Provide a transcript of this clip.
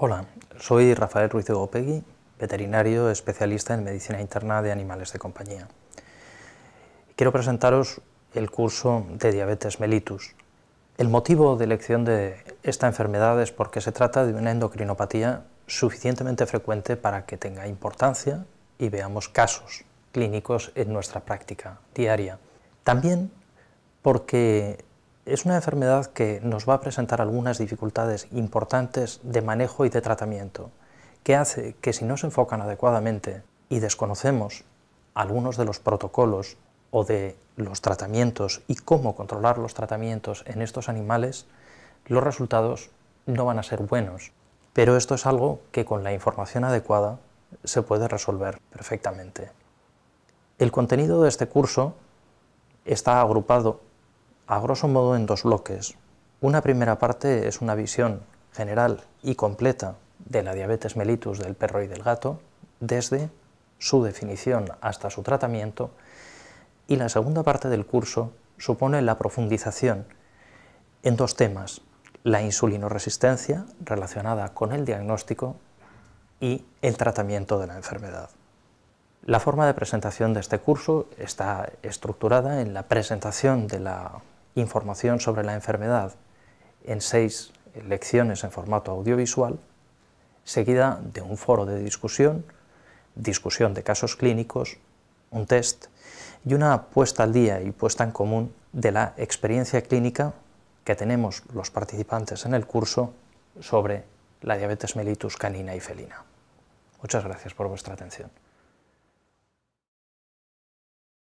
Hola, soy Rafael Ruiz de Opegui, veterinario especialista en medicina interna de animales de compañía. Quiero presentaros el curso de diabetes mellitus. El motivo de elección de esta enfermedad es porque se trata de una endocrinopatía suficientemente frecuente para que tenga importancia y veamos casos clínicos en nuestra práctica diaria. También porque es una enfermedad que nos va a presentar algunas dificultades importantes de manejo y de tratamiento, que hace que si no se enfocan adecuadamente y desconocemos algunos de los protocolos o de los tratamientos y cómo controlar los tratamientos en estos animales, los resultados no van a ser buenos. Pero esto es algo que con la información adecuada se puede resolver perfectamente. El contenido de este curso está agrupado a grosso modo en dos bloques. Una primera parte es una visión general y completa de la diabetes mellitus del perro y del gato, desde su definición hasta su tratamiento, y la segunda parte del curso supone la profundización en dos temas, la insulinoresistencia relacionada con el diagnóstico y el tratamiento de la enfermedad. La forma de presentación de este curso está estructurada en la presentación de la información sobre la enfermedad en seis lecciones en formato audiovisual, seguida de un foro de discusión, discusión de casos clínicos, un test y una puesta al día y puesta en común de la experiencia clínica que tenemos los participantes en el curso sobre la diabetes mellitus canina y felina. Muchas gracias por vuestra atención.